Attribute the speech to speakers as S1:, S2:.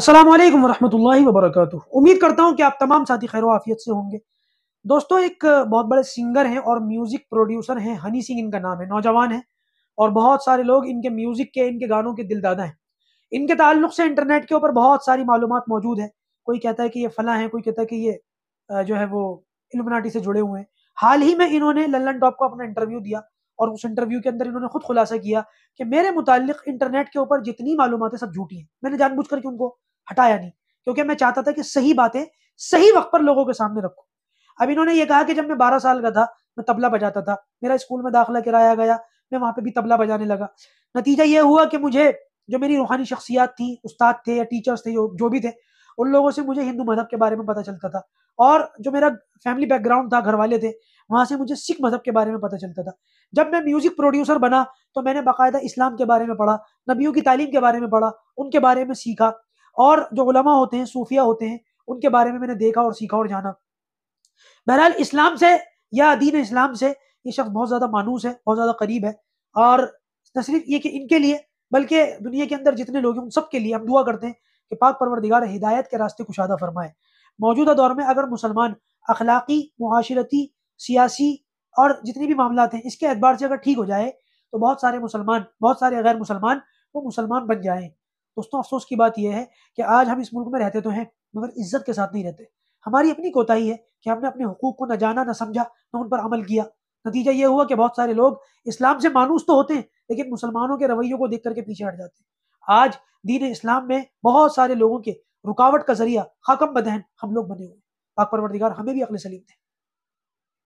S1: السلام علیکم ورحمۃ اللہ وبرکاتہ امید کرتا ہوں کہ آپ تمام ساتھی خیر و آفیت سے ہوں گے دوستو ایک بہت بڑے سنگر ہیں اور میوزک پروڈیوسر ہیں ہنی سنگھ ان کا نام ہے نوجوان ہیں اور بہت سارے لوگ ان کے میوزک کے ان کے گانوں کے دل دادا ہیں ان کے تعلق سے انٹرنیٹ کے اوپر بہت ساری معلومات موجود ہیں کوئی کہتا ہے کہ یہ فلاں ہیں کوئی کہتا ہے کہ یہ جو ہے وہ علمناٹی سے جڑے ہوئے ہیں حال ہی میں انہوں نے للن ٹاپ کو اپنا انٹرویو دیا اور اس انٹرویو کے اندر انہوں نے خود خلاصہ کیا کہ میرے متعلق انٹرنیٹ کے اوپر جتنی معلومات ہیں سب جھوٹی ہیں میں نے جان بوجھ کر کے ان کو ہٹایا نہیں کیونکہ میں چاہتا تھا کہ صحیح باتیں صحیح وقت پر لوگوں کے سامنے رکھو اب انہوں نے یہ کہا کہ جب میں بارہ سال کا تھا میں تبلا بجاتا تھا میرا اسکول میں داخلہ کرایا گیا میں وہاں پہ بھی تبلا بجانے لگا نتیجہ یہ ہوا کہ مجھے جو میری روحانی شخصیات تھیں استاد تھے یا ٹیچرس تھے جو بھی تھے ان لوگوں سے مجھے ہندو مذہب کے بارے میں پتہ چلتا تھا اور جو میرا فیملی بیک گراؤنڈ تھا گھر والے تھے وہاں سے مجھے سکھ مذہب کے بارے میں پتہ چلتا تھا جب میں میوزک پروڈیوسر بنا تو میں نے باقاعدہ اسلام کے بارے میں پڑھا نبیوں کی تعلیم کے بارے میں پڑھا ان کے بارے میں سیکھا اور جو علماء ہوتے ہیں صوفیہ ہوتے ہیں ان کے بارے میں میں نے دیکھا اور سیکھا اور جانا بہرحال اسلام سے یا دین اسلام سے یہ شخص بہت زیادہ مانوس ہے بہت زیادہ قریب ہے اور نہ صرف یہ کہ ان کے لیے بلکہ دنیا کے اندر جتنے لوگ ہیں ان سب کے لیے ہم دعا کرتے ہیں کہ پاک پروردگار ہدایت کے راستے کشادہ فرمائے موجودہ دور میں اگر مسلمان اخلاقی معاشرتی سیاسی اور جتنی بھی معاملات ہیں اس کے اعتبار سے اگر ٹھیک ہو جائے تو بہت سارے مسلمان بہت سارے غیر مسلمان وہ مسلمان بن جائیں دوستوں افسوس کی بات یہ ہے کہ آج ہم اس ملک میں رہتے تو ہیں مگر عزت کے ساتھ نہیں رہتے ہماری اپنی کوتاہی ہے کہ ہم نے اپنے حقوق کو نہ جانا نہ سمجھا نہ ان پر عمل کیا نتیجہ یہ ہوا کہ بہت سارے لوگ اسلام سے مانوس تو ہوتے ہیں لیکن مسلمانوں کے رویوں کو دیکھ کر کے پیچھے ہٹ جاتے ہیں آج دین اسلام میں بہت سارے لوگوں کے رکاوٹ کا ذریعہ حاکم بدہن ہم لوگ بنے ہوئے پاک پروردگار ہمیں بھی عقل سلیم دے